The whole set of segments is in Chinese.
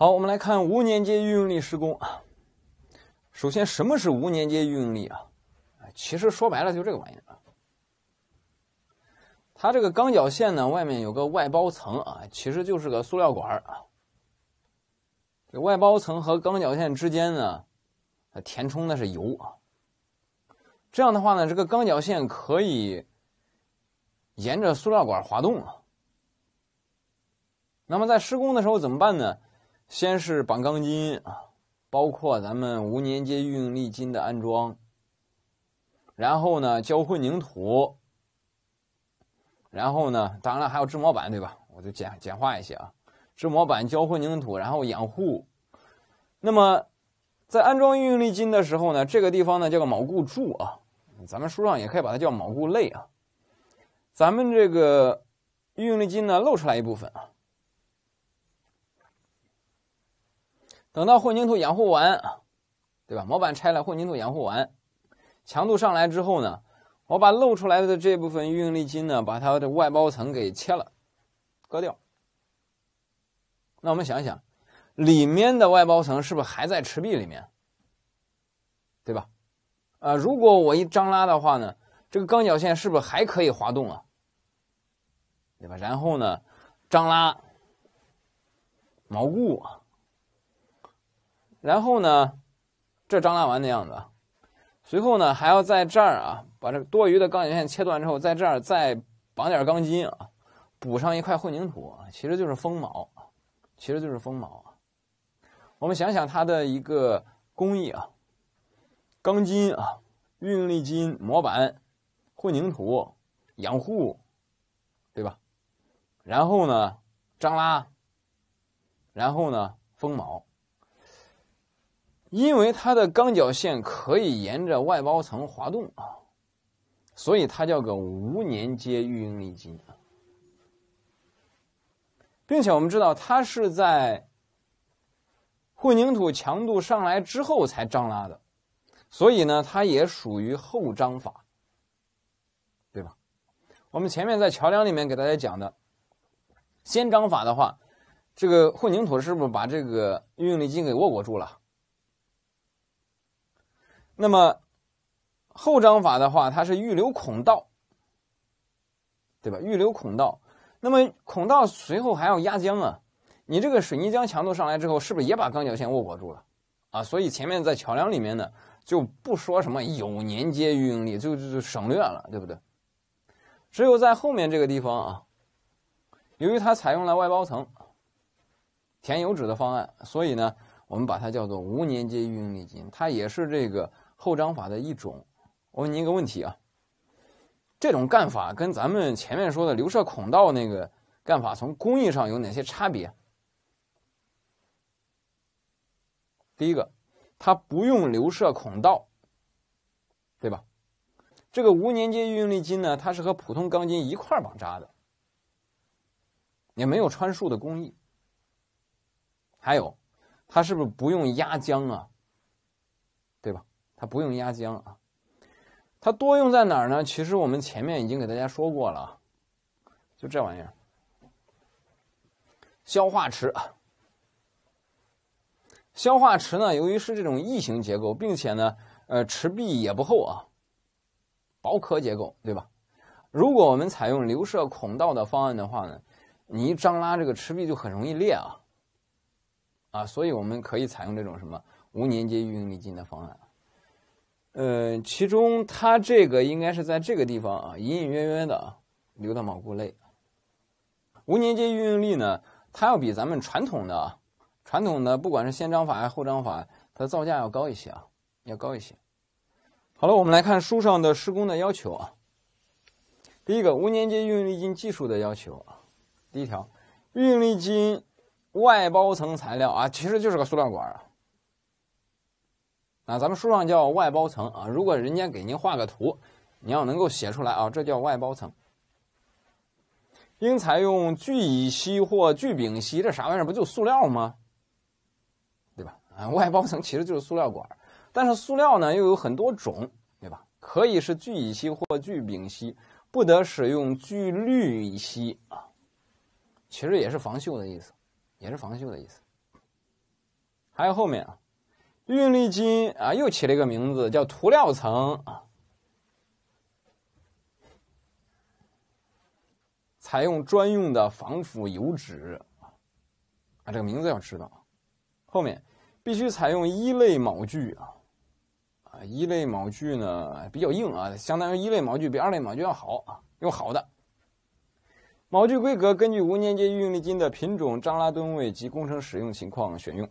好，我们来看无粘接预应力施工啊。首先，什么是无粘接预应力啊？其实说白了就这个玩意儿啊。它这个钢绞线呢，外面有个外包层啊，其实就是个塑料管儿啊。这外包层和钢绞线之间呢，填充的是油啊。这样的话呢，这个钢绞线可以沿着塑料管滑动啊。那么在施工的时候怎么办呢？先是绑钢筋啊，包括咱们无粘接预应力筋的安装，然后呢浇混凝土，然后呢，当然了还有制模板对吧？我就简简化一些啊，制模板、浇混凝土，然后养护。那么在安装预应力筋的时候呢，这个地方呢叫个锚固柱啊，咱们书上也可以把它叫锚固肋啊。咱们这个预应力筋呢露出来一部分啊。等到混凝土养护完，对吧？模板拆了，混凝土养护完，强度上来之后呢，我把露出来的这部分预应力筋呢，把它的外包层给切了、割掉。那我们想想，里面的外包层是不是还在池壁里面？对吧？啊，如果我一张拉的话呢，这个钢绞线是不是还可以滑动啊？对吧？然后呢，张拉锚固。然后呢，这张拉完的样子。随后呢，还要在这儿啊，把这个多余的钢筋线切断之后，在这儿再绑点钢筋啊，补上一块混凝土啊，其实就是封锚其实就是封锚啊。我们想想它的一个工艺啊，钢筋啊，运力筋、模板、混凝土、养护，对吧？然后呢，张拉，然后呢，封锚。因为它的钢绞线可以沿着外包层滑动啊，所以它叫个无粘接预应力筋啊，并且我们知道它是在混凝土强度上来之后才张拉的，所以呢，它也属于后张法，对吧？我们前面在桥梁里面给大家讲的，先张法的话，这个混凝土是不是把这个预应力筋给握裹住了？那么后张法的话，它是预留孔道，对吧？预留孔道，那么孔道随后还要压浆啊。你这个水泥浆强度上来之后，是不是也把钢绞线握裹住了啊？所以前面在桥梁里面呢，就不说什么有粘接预应力，就就就省略了，对不对？只有在后面这个地方啊，由于它采用了外包层填油纸的方案，所以呢，我们把它叫做无粘接预应力筋，它也是这个。后张法的一种，我问你一个问题啊，这种干法跟咱们前面说的留射孔道那个干法，从工艺上有哪些差别？第一个，它不用留射孔道，对吧？这个无粘接预应力筋呢，它是和普通钢筋一块绑扎的，也没有穿束的工艺。还有，它是不是不用压浆啊？对吧？它不用压浆啊，它多用在哪儿呢？其实我们前面已经给大家说过了啊，就这玩意儿，消化池。消化池呢，由于是这种异形结构，并且呢，呃，池壁也不厚啊，薄壳结构，对吧？如果我们采用流射孔道的方案的话呢，你一张拉这个池壁就很容易裂啊，啊，所以我们可以采用这种什么无粘接预应力筋的方案。嗯，其中它这个应该是在这个地方啊，隐隐约约的啊，流到脑固内。无粘结预应力呢，它要比咱们传统的啊，传统的不管是先张法还是后张法，它的造价要高一些啊，要高一些。好了，我们来看书上的施工的要求啊。第一个，无粘结运用力筋技术的要求啊，第一条，运力筋外包层材料啊，其实就是个塑料管啊。啊，咱们书上叫外包层啊。如果人家给您画个图，你要能够写出来啊，这叫外包层。应采用聚乙烯或聚丙烯，这啥玩意儿？不就塑料吗？对吧？啊，外包层其实就是塑料管，但是塑料呢又有很多种，对吧？可以是聚乙烯或聚丙烯，不得使用聚氯乙烯啊。其实也是防锈的意思，也是防锈的意思。还有后面啊。运力金啊，又起了一个名字叫涂料层啊。采用专用的防腐油脂啊，这个名字要知道。后面必须采用一类锚具啊，啊，一类锚具呢比较硬啊，相当于一类锚具比二类锚具要好啊，用好的。锚具规格根据无粘接运力金的品种、张拉吨位及工程使用情况选用。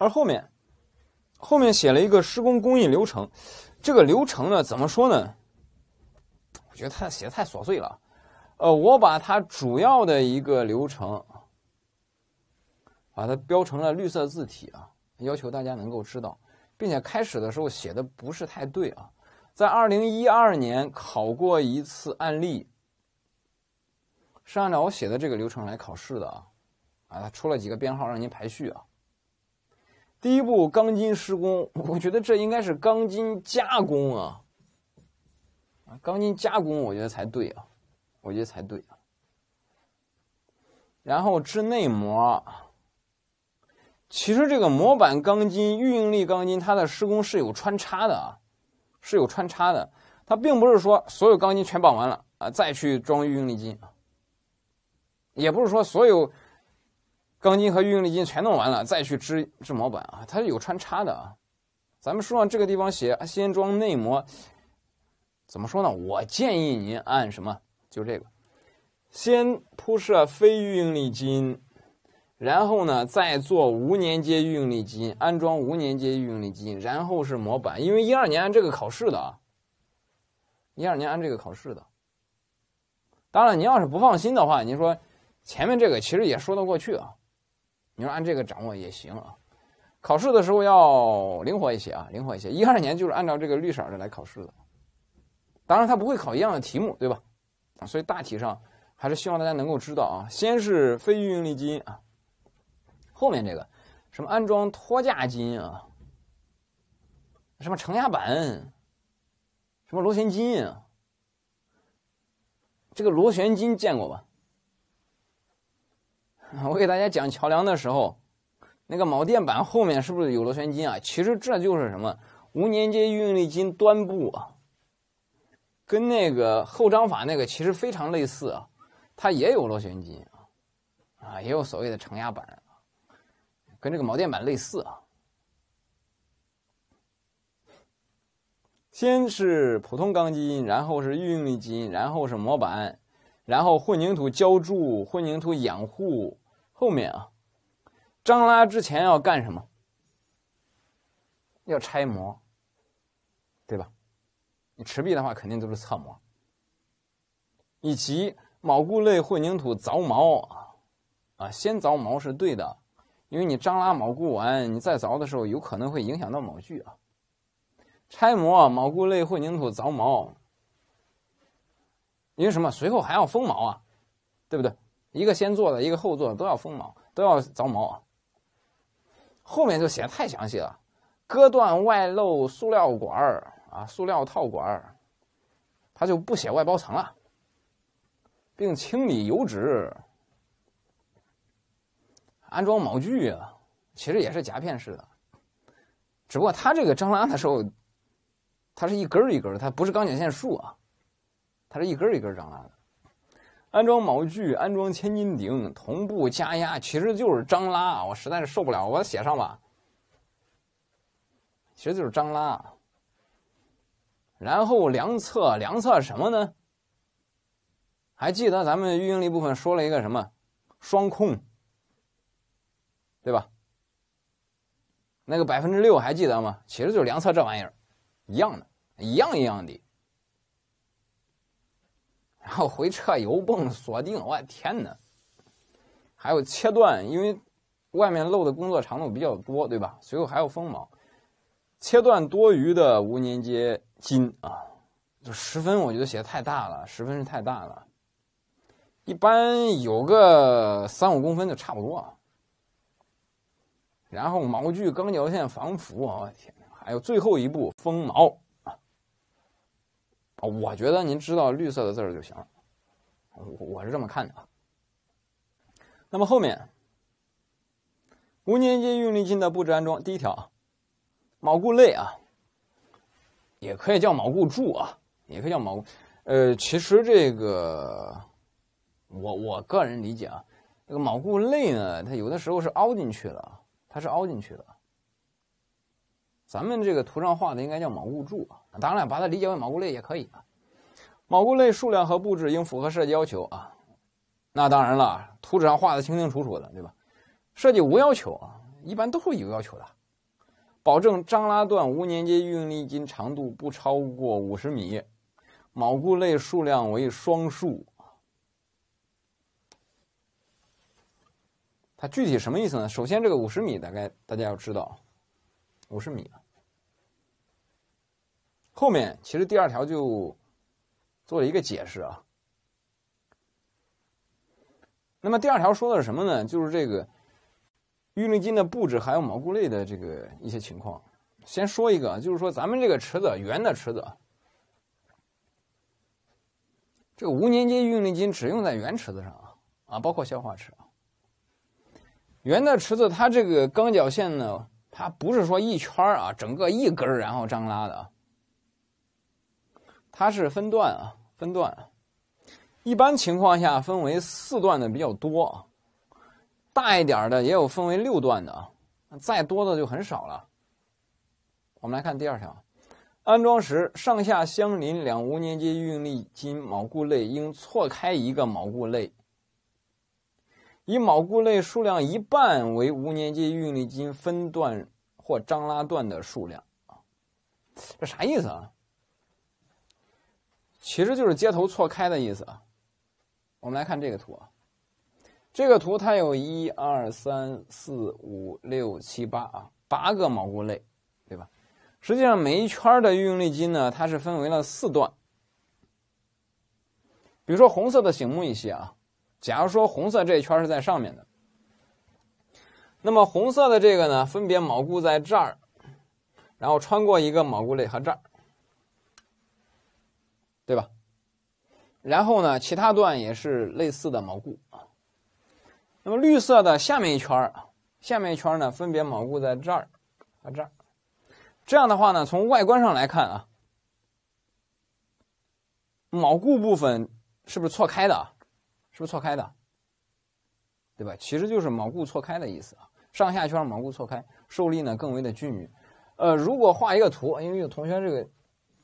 而后面，后面写了一个施工工艺流程，这个流程呢，怎么说呢？我觉得他写的太琐碎了。呃，我把它主要的一个流程，把它标成了绿色字体啊，要求大家能够知道，并且开始的时候写的不是太对啊。在二零一二年考过一次案例，是按照我写的这个流程来考试的啊。啊，出了几个编号让您排序啊。第一步钢筋施工，我觉得这应该是钢筋加工啊，啊，钢筋加工我觉得才对啊，我觉得才对啊。然后制内膜，其实这个模板、钢筋、预应力钢筋它的施工是有穿插的啊，是有穿插的，它并不是说所有钢筋全绑完了啊再去装预应力筋啊，也不是说所有。钢筋和预应力筋全弄完了，再去支支模板啊，它是有穿插的啊。咱们书上这个地方写先装内模，怎么说呢？我建议您按什么？就这个，先铺设非预应力筋，然后呢再做无粘接预应力筋，安装无粘接预应力筋，然后是模板。因为一二年按这个考试的啊，一二年按这个考试的。当然，您要是不放心的话，您说前面这个其实也说得过去啊。你说按这个掌握也行啊，考试的时候要灵活一些啊，灵活一些。一二年就是按照这个绿色的来考试的，当然它不会考一样的题目，对吧？啊，所以大体上还是希望大家能够知道啊，先是非预应力筋啊，后面这个什么安装托架筋啊，什么承压板，什么螺旋筋啊，这个螺旋筋见过吧？我给大家讲桥梁的时候，那个锚垫板后面是不是有螺旋筋啊？其实这就是什么无粘接预应力筋端部，啊，跟那个后张法那个其实非常类似啊，它也有螺旋筋啊，啊也有所谓的承压板跟这个锚垫板类似啊。先是普通钢筋，然后是预应力筋，然后是模板，然后混凝土浇筑，混凝土养护。后面啊，张拉之前要干什么？要拆模，对吧？你持币的话，肯定都是侧模。以及锚固类混凝土凿毛啊，啊，先凿毛是对的，因为你张拉锚固完，你再凿的时候，有可能会影响到锚具啊。拆模，锚固类混凝土凿毛，因为什么？随后还要封锚啊，对不对？一个先做的，一个后做的，都要锋毛，都要着毛。后面就写的太详细了，割断外露塑料管儿啊，塑料套管儿，他就不写外包层了，并清理油脂，安装毛具啊，其实也是夹片式的，只不过他这个张拉的时候，它是一根儿一根儿，它不是钢剪线束啊，它是一根儿一根儿张拉的。安装锚具，安装千斤顶，同步加压，其实就是张拉。我实在是受不了，我写上吧。其实就是张拉。然后量测量测什么呢？还记得咱们营的力部分说了一个什么？双控，对吧？那个百分之六还记得吗？其实就是量测这玩意儿，一样的，一样一样的。然后回撤油泵锁定，我的天哪！还有切断，因为外面漏的工作长度比较多，对吧？随后还有锋毛，切断多余的无粘接筋啊！就十分，我觉得写的太大了，十分是太大了，一般有个三五公分就差不多啊。然后毛具、钢绞线防腐我天还有最后一步封毛。啊，我觉得您知道绿色的字儿就行了，我我是这么看的啊。那么后面，无粘接预力筋的布置安装，第一条啊，锚固肋啊，也可以叫锚固柱啊，也可以叫锚。呃，其实这个，我我个人理解啊，这个锚固肋呢，它有的时候是凹进去了，它是凹进去的。咱们这个图上画的应该叫锚固柱啊，当然把它理解为锚固类也可以啊。锚固类数量和布置应符合设计要求啊。那当然了，图纸上画的清清楚楚的，对吧？设计无要求啊，一般都会有要求的。保证张拉段无粘接预应力筋长度不超过五十米，锚固类数量为双数它具体什么意思呢？首先，这个五十米大概大家要知道，五十米啊。后面其实第二条就做了一个解释啊。那么第二条说的是什么呢？就是这个育龄金的布置还有蘑菇类的这个一些情况。先说一个，就是说咱们这个池子圆的池子，这个无粘接育龄金只用在圆池子上啊，啊，包括消化池啊。圆的池子它这个钢绞线呢，它不是说一圈啊，整个一根然后张拉的。它是分段啊，分段。一般情况下分为四段的比较多，大一点的也有分为六段的啊。再多的就很少了。我们来看第二条，安装时上下相邻两无粘接预应力筋锚固类应错开一个锚固类，以锚固类数量一半为无粘接预应力筋分段或张拉段的数量这啥意思啊？其实就是接头错开的意思啊。我们来看这个图啊，这个图它有一二三四五六七八啊，八个锚固类，对吧？实际上每一圈的预应力筋呢，它是分为了四段。比如说红色的醒目一些啊，假如说红色这一圈是在上面的，那么红色的这个呢，分别锚固在这儿，然后穿过一个锚固类和这儿。对吧？然后呢，其他段也是类似的锚固啊。那么绿色的下面一圈下面一圈呢，分别锚固在这儿和这儿。这样的话呢，从外观上来看啊，锚固部分是不是错开的？是不是错开的？对吧？其实就是锚固错开的意思啊。上下圈锚固错开，受力呢更为的均匀。呃，如果画一个图，因为有同学这个。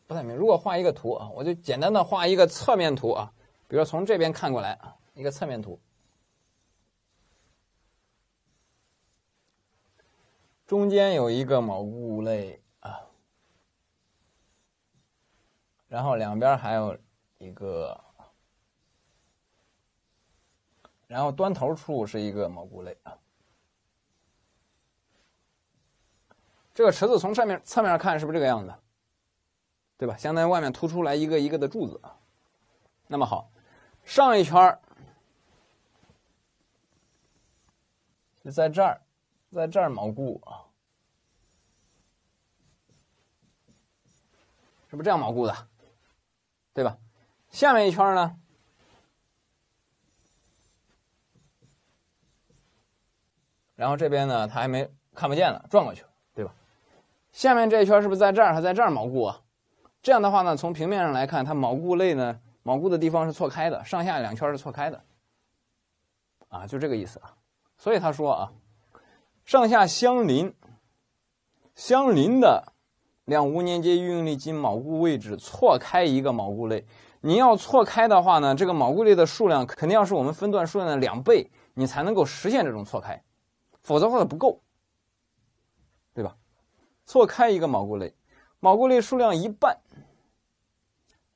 不太明。如果画一个图啊，我就简单的画一个侧面图啊，比如说从这边看过来啊，一个侧面图，中间有一个蘑菇类啊，然后两边还有一个，然后端头处是一个蘑菇类啊，这个池子从上面侧面看是不是这个样子？对吧？相当于外面凸出来一个一个的柱子啊。那么好，上一圈儿就在这儿，在这儿锚固啊，是不是这样锚固的？对吧？下面一圈呢？然后这边呢，它还没看不见了，转过去了，对吧？下面这一圈是不是在这儿？还在这儿锚固啊？这样的话呢，从平面上来看，它锚固类呢，锚固的地方是错开的，上下两圈是错开的，啊，就这个意思啊。所以他说啊，上下相邻、相邻的两无粘接预应力筋锚固位置错开一个锚固类。你要错开的话呢，这个锚固类的数量肯定要是我们分段数量的两倍，你才能够实现这种错开，否则的话它不够，对吧？错开一个锚固类，锚固类数量一半。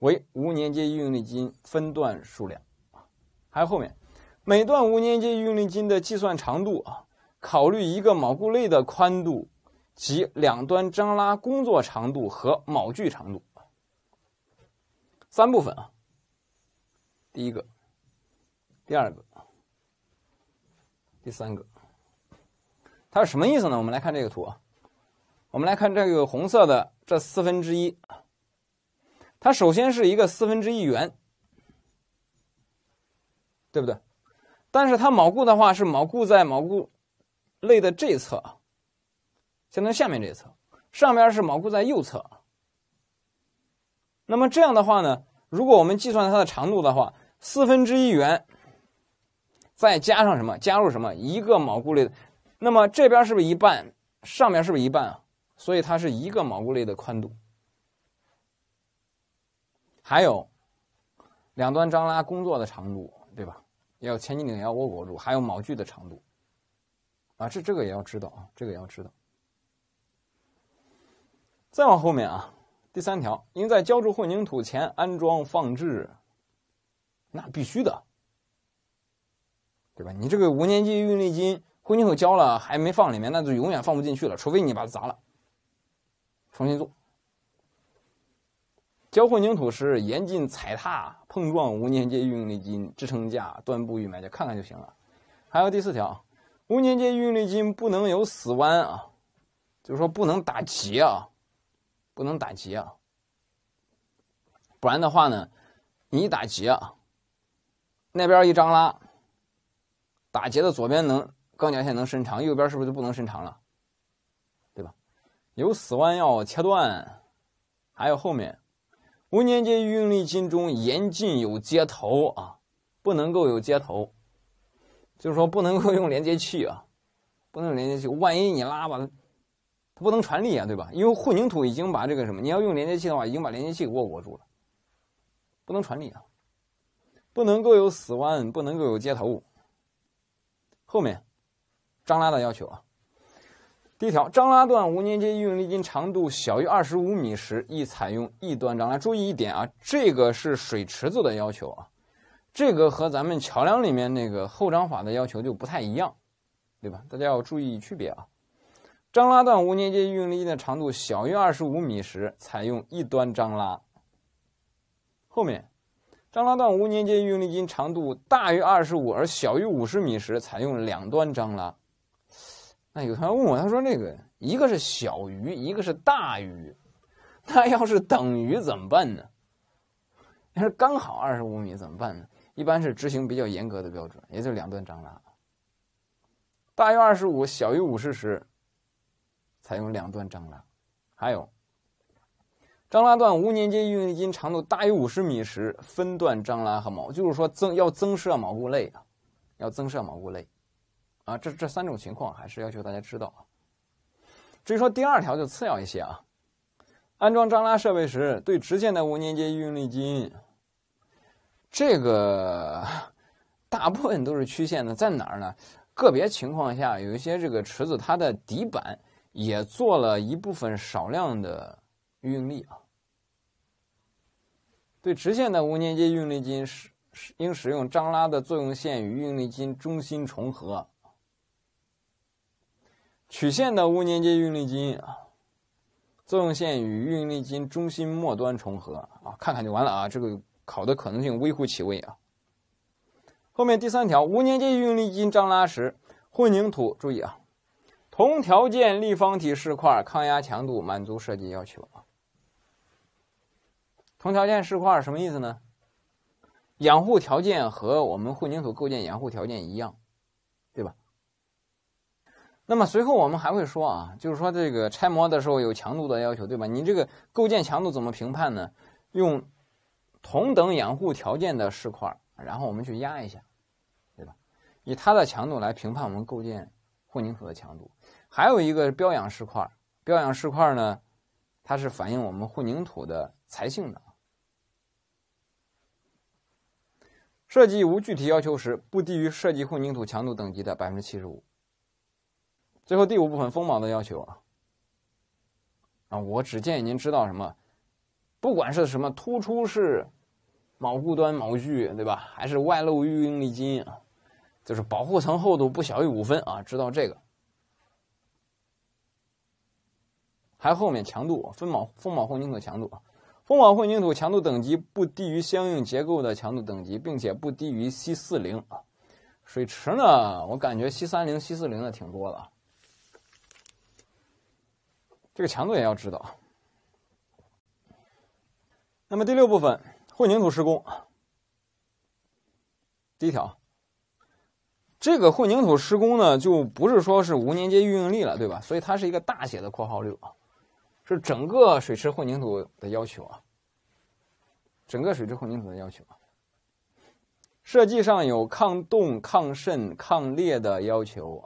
为无粘接预用力筋分段数量，还有后面每段无粘接预应力筋的计算长度啊，考虑一个锚固类的宽度及两端张拉工作长度和锚距长度三部分啊。第一个，第二个，第三个，它是什么意思呢？我们来看这个图啊，我们来看这个红色的这四分之一。它首先是一个四分之一圆，对不对？但是它锚固的话是锚固在锚固类的这一侧，相当于下面这一侧，上面是锚固在右侧。那么这样的话呢，如果我们计算它的长度的话，四分之一圆再加上什么？加入什么？一个锚固类的，那么这边是不是一半？上面是不是一半啊？所以它是一个锚固类的宽度。还有两端张拉工作的长度，对吧？要千斤顶要握裹住，还有锚具的长度，啊，这这个也要知道啊，这个也要知道。再往后面啊，第三条，应在浇筑混凝土前安装放置，那必须的，对吧？你这个无粘剂预力筋，混凝土浇了还没放里面，那就永远放不进去了，除非你把它砸了，重新做。浇混凝土时严禁踩踏、碰撞无粘接预应力筋、支撑架端部预埋件，看看就行了。还有第四条，无粘接预应力筋不能有死弯啊，就是说不能打结啊，不能打结啊，不然的话呢，你一打结啊，那边一张拉，打结的左边能钢绞线能伸长，右边是不是就不能伸长了？对吧？有死弯要切断，还有后面。无粘接预应力筋中严禁有接头啊，不能够有接头，就是说不能够用连接器啊，不能用连接器。万一你拉吧，它不能传力啊，对吧？因为混凝土已经把这个什么，你要用连接器的话，已经把连接器给握握住了，不能传力啊，不能够有死弯，不能够有接头。后面张拉的要求啊。第一条，张拉段无粘接预应力筋长度小于二十五米时，宜采用一端张拉。注意一点啊，这个是水池子的要求啊，这个和咱们桥梁里面那个后张法的要求就不太一样，对吧？大家要注意区别啊。张拉段无粘接预应力筋的长度小于二十五米时，采用一端张拉。后面，张拉段无粘接预应力筋长度大于二十五而小于五十米时，采用两端张拉。那有同学问我，他说：“那个一个是小于，一个是大于，那要是等于怎么办呢？要是刚好二十五米怎么办呢？一般是执行比较严格的标准，也就两段张拉。大于二十五，小于五十时，采用两段张拉。还有，张拉段无粘接应力筋长度大于五十米时，分段张拉和锚，就是说增要增设锚固类啊，要增设锚固类。啊，这这三种情况还是要求大家知道啊。至于说第二条就次要一些啊。安装张拉设备时，对直线的无粘接运力筋，这个大部分都是曲线的，在哪儿呢？个别情况下，有一些这个池子它的底板也做了一部分少量的运力啊。对直线的无粘接运力筋使应使用张拉的作用线与运力筋中心重合。曲线的无粘接预应力筋啊，作用线与预应力筋中心末端重合啊，看看就完了啊，这个考的可能性微乎其微啊。后面第三条，无粘接预应力筋张拉时，混凝土注意啊，同条件立方体试块抗压强度满足设计要求啊。同条件试块什么意思呢？养护条件和我们混凝土构件养护条件一样，对吧？那么随后我们还会说啊，就是说这个拆模的时候有强度的要求，对吧？你这个构件强度怎么评判呢？用同等养护条件的试块，然后我们去压一下，对吧？以它的强度来评判我们构建混凝土的强度。还有一个标养试块，标养试块呢，它是反映我们混凝土的材性的。设计无具体要求时，不低于设计混凝土强度等级的百分之七十五。最后第五部分，锋锚的要求啊，啊，我只建议您知道什么，不管是什么突出式锚固端锚具，对吧？还是外露预应力筋啊，就是保护层厚度不小于五分啊，知道这个。还后面强度，分锚分锚混凝土强度，锋锚混凝土强度等级不低于相应结构的强度等级，并且不低于 C 四零啊。水池呢，我感觉 C 三零、C 四零的挺多的。这个强度也要知道。那么第六部分，混凝土施工。第一条，这个混凝土施工呢，就不是说是无粘接预应力了，对吧？所以它是一个大写的括号六啊，是整个水池混凝土的要求啊。整个水池混凝土的要求啊，设计上有抗冻、抗渗、抗裂的要求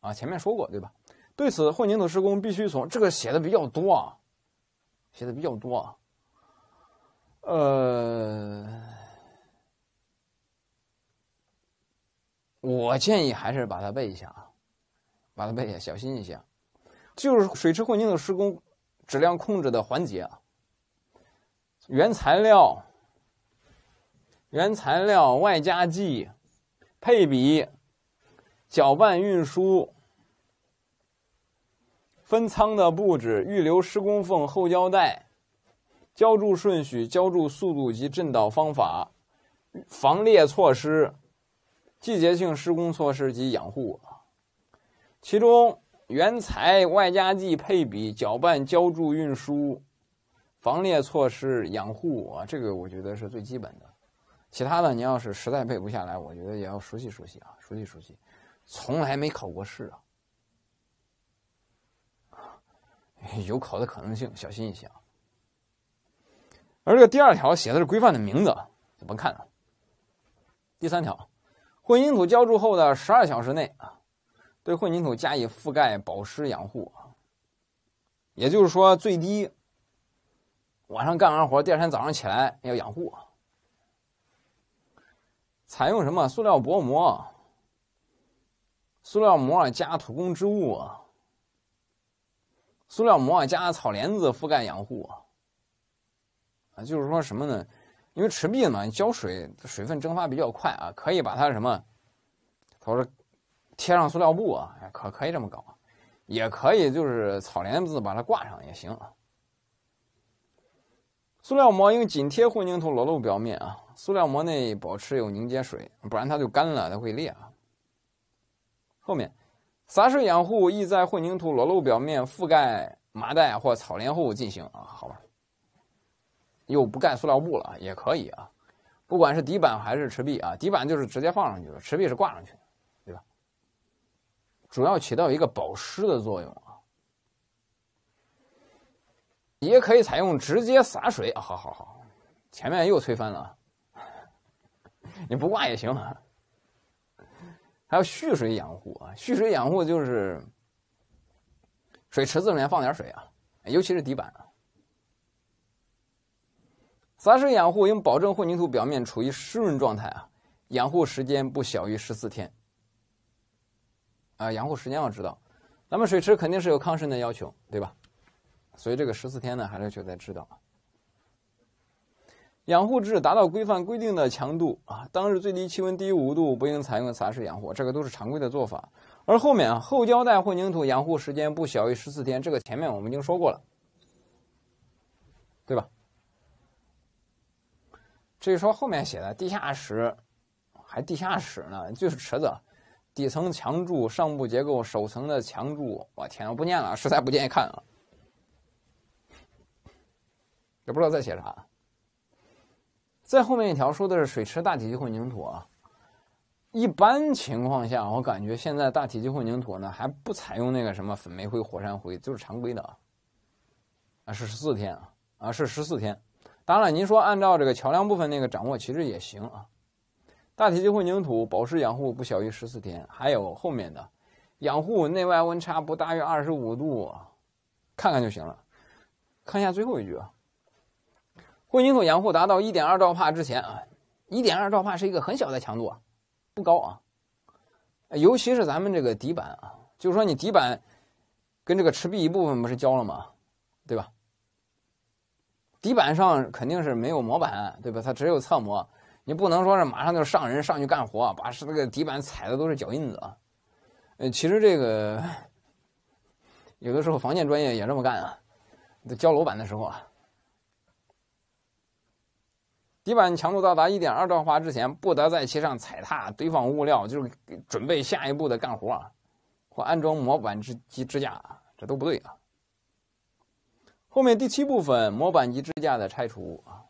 啊啊，前面说过对吧？对此，混凝土施工必须从这个写的比较多啊，写的比较多啊。呃，我建议还是把它背一下啊，把它背一下，小心一些。就是水池混凝土施工质量控制的环节啊，原材料、原材料、外加剂、配比、搅拌、运输。分仓的布置、预留施工缝、后胶带、浇筑顺序、浇筑速度及振捣方法、防裂措施、季节性施工措施及养护。其中，原材外加剂配比、搅拌、浇筑、运输、防裂措施、养护啊，这个我觉得是最基本的。其他的，你要是实在背不下来，我觉得也要熟悉熟悉啊，熟悉熟悉。从来没考过试啊。有考的可能性，小心一些啊。而这个第二条写的是规范的名字，甭看了。第三条，混凝土浇筑后的十二小时内啊，对混凝土加以覆盖保湿养护啊。也就是说，最低晚上干完活，第二天早上起来要养护。采用什么塑料薄膜、塑料膜加土工织物啊？塑料膜加草帘子覆盖养护啊，就是说什么呢？因为池壁嘛，浇水水分蒸发比较快啊，可以把它什么，他说贴上塑料布啊，可可以这么搞，也可以就是草帘子把它挂上也行啊。塑料膜应紧贴混凝土裸露表面啊，塑料膜内保持有凝结水，不然它就干了，它会裂啊。后面。洒水养护宜在混凝土裸露表面覆盖麻袋或草帘后进行啊，好吧，又不盖塑料布了，也可以啊。不管是底板还是池壁啊，底板就是直接放上去的，池壁是挂上去的，对吧？主要起到一个保湿的作用啊。也可以采用直接洒水，好好好，前面又推翻了，你不挂也行。啊。还有蓄水养护啊，蓄水养护就是水池子里面放点水啊，尤其是底板啊。洒水养护应保证混凝土表面处于湿润状态啊，养护时间不小于十四天。啊，养护时间要知道，咱们水池肯定是有抗渗的要求，对吧？所以这个十四天呢，还是就得知道。养护制达到规范规定的强度啊，当日最低气温低于五度，不应采用杂式养护，这个都是常规的做法。而后面啊，后浇带混凝土养护时间不小于十四天，这个前面我们已经说过了，对吧？至于说后面写的地下室，还地下室呢，就是池子，底层墙柱、上部结构、首层的墙柱，我天，不念了，实在不建议看啊，也不知道在写啥。在后面一条说的是水池大体积混凝土啊，一般情况下，我感觉现在大体积混凝土呢还不采用那个什么粉煤灰、火山灰，就是常规的啊，啊是十四天啊啊是十四天，当然了，您说按照这个桥梁部分那个掌握其实也行啊，大体积混凝土保湿养护不小于十四天，还有后面的养护内外温差不大于二十五度，看看就行了，看一下最后一句啊。混凝土养护达到1.2兆帕之前啊，1.2兆帕是一个很小的强度啊，不高啊。尤其是咱们这个底板啊，就是说你底板跟这个池壁一部分不是浇了吗？对吧？底板上肯定是没有模板，对吧？它只有侧模，你不能说是马上就上人上去干活，把那个底板踩的都是脚印子。呃，其实这个有的时候房建专业也这么干啊，浇楼板的时候啊。底板强度到达一点二兆帕之前，不得在其上踩踏、堆放物料，就是准备下一步的干活啊，或安装模板支及支架，这都不对啊。后面第七部分模板及支架的拆除啊，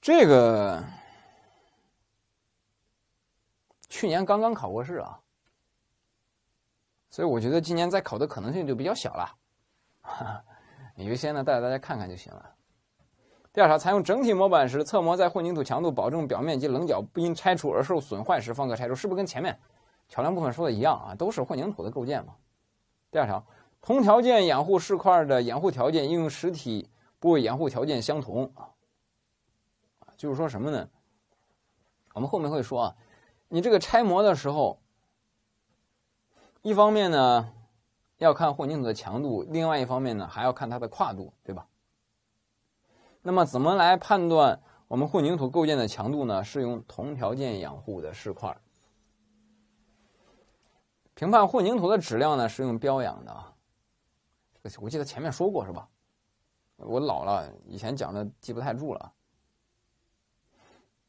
这个去年刚刚考过试啊，所以我觉得今年再考的可能性就比较小了。你先呢，带着大家看看就行了。第二条，采用整体模板时，侧模在混凝土强度保证、表面及棱角不因拆除而受损坏时方可拆除，是不是跟前面桥梁部分说的一样啊？都是混凝土的构件嘛。第二条，同条件养护试块的养护条件应用实体部位养护条件相同啊，就是说什么呢？我们后面会说啊。你这个拆模的时候，一方面呢要看混凝土的强度，另外一方面呢还要看它的跨度，对吧？那么怎么来判断我们混凝土构件的强度呢？是用同条件养护的试块。评判混凝土的质量呢？是用标养的啊。我记得前面说过是吧？我老了，以前讲的记不太住了。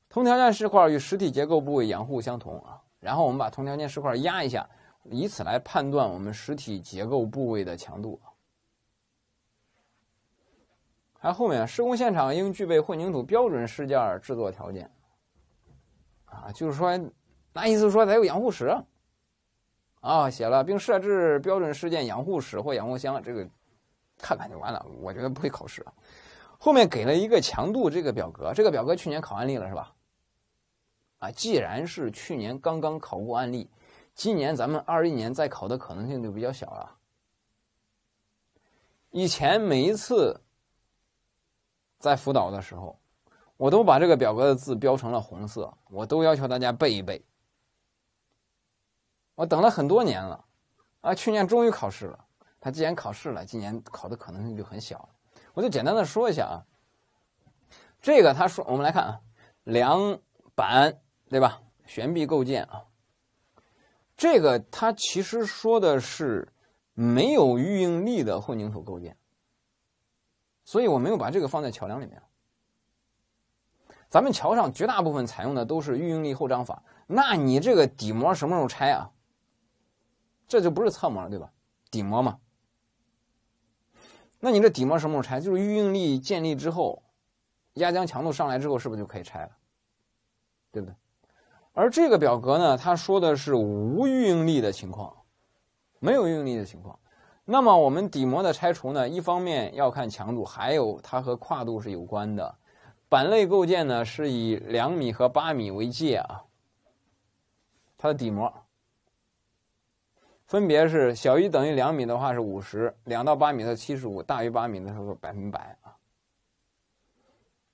同条件试块与实体结构部位养护相同啊。然后我们把同条件试块压一下，以此来判断我们实体结构部位的强度啊。那后面施工现场应具备混凝土标准试件制作条件，啊，就是说，那意思说得有养护室，啊，写了并设置标准试件养护室或养护箱，这个看看就完了，我觉得不会考试。后面给了一个强度这个表格，这个表格去年考案例了是吧？啊，既然是去年刚刚考过案例，今年咱们二一年再考的可能性就比较小了。以前每一次。在辅导的时候，我都把这个表格的字标成了红色，我都要求大家背一背。我等了很多年了，啊，去年终于考试了。他既然考试了，今年考的可能性就很小了。我就简单的说一下啊，这个他说，我们来看啊，梁板对吧？悬臂构件啊，这个它其实说的是没有预应力的混凝土构件。所以，我没有把这个放在桥梁里面。咱们桥上绝大部分采用的都是预应力后张法，那你这个底膜什么时候拆啊？这就不是侧膜了，对吧？底膜嘛。那你这底膜什么时候拆？就是预应力建立之后，压浆强度上来之后，是不是就可以拆了？对不对？而这个表格呢，它说的是无预应力的情况，没有预应力的情况。那么我们底膜的拆除呢，一方面要看强度，还有它和跨度是有关的。板类构件呢是以两米和八米为界啊，它的底膜分别是小于等于两米的话是五十，两到八米的七十五，大于八米的时候百分百啊。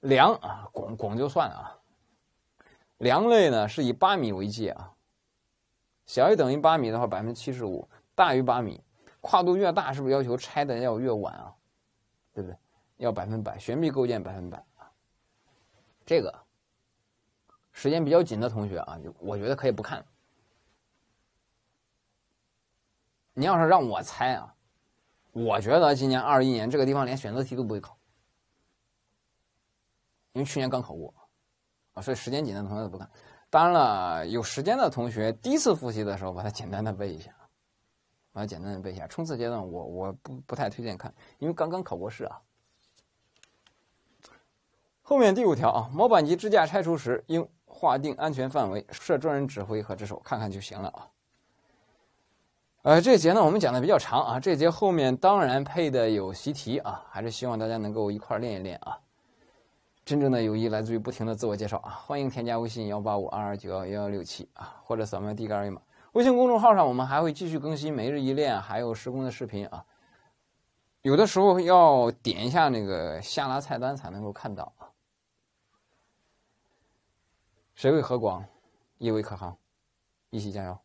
梁啊，拱拱就算了啊。梁类呢是以八米为界啊，小于等于八米的话百分之七十五，大于八米。跨度越大，是不是要求拆的要越晚啊？对不对？要百分百悬臂构建百分百啊。这个时间比较紧的同学啊，我觉得可以不看。你要是让我猜啊，我觉得今年二一年这个地方连选择题都不会考，因为去年刚考过啊，所以时间紧的同学不看。当然了，有时间的同学第一次复习的时候把它简单的背一下。我简单的背一下，冲刺阶段我我不不太推荐看，因为刚刚考过试啊。后面第五条啊，模板及支架拆除时应划定安全范围，设专人指挥和值守，看看就行了啊。呃，这节呢我们讲的比较长啊，这节后面当然配的有习题啊，还是希望大家能够一块练一练啊。真正的友谊来自于不停的自我介绍啊，欢迎添加微信幺八五二二九幺幺幺六七啊，或者扫描第一个二维码。微信公众号上，我们还会继续更新每日一练，还有施工的视频啊。有的时候要点一下那个下拉菜单，才能够看到啊。谁为何广，亦为可航，一起加油。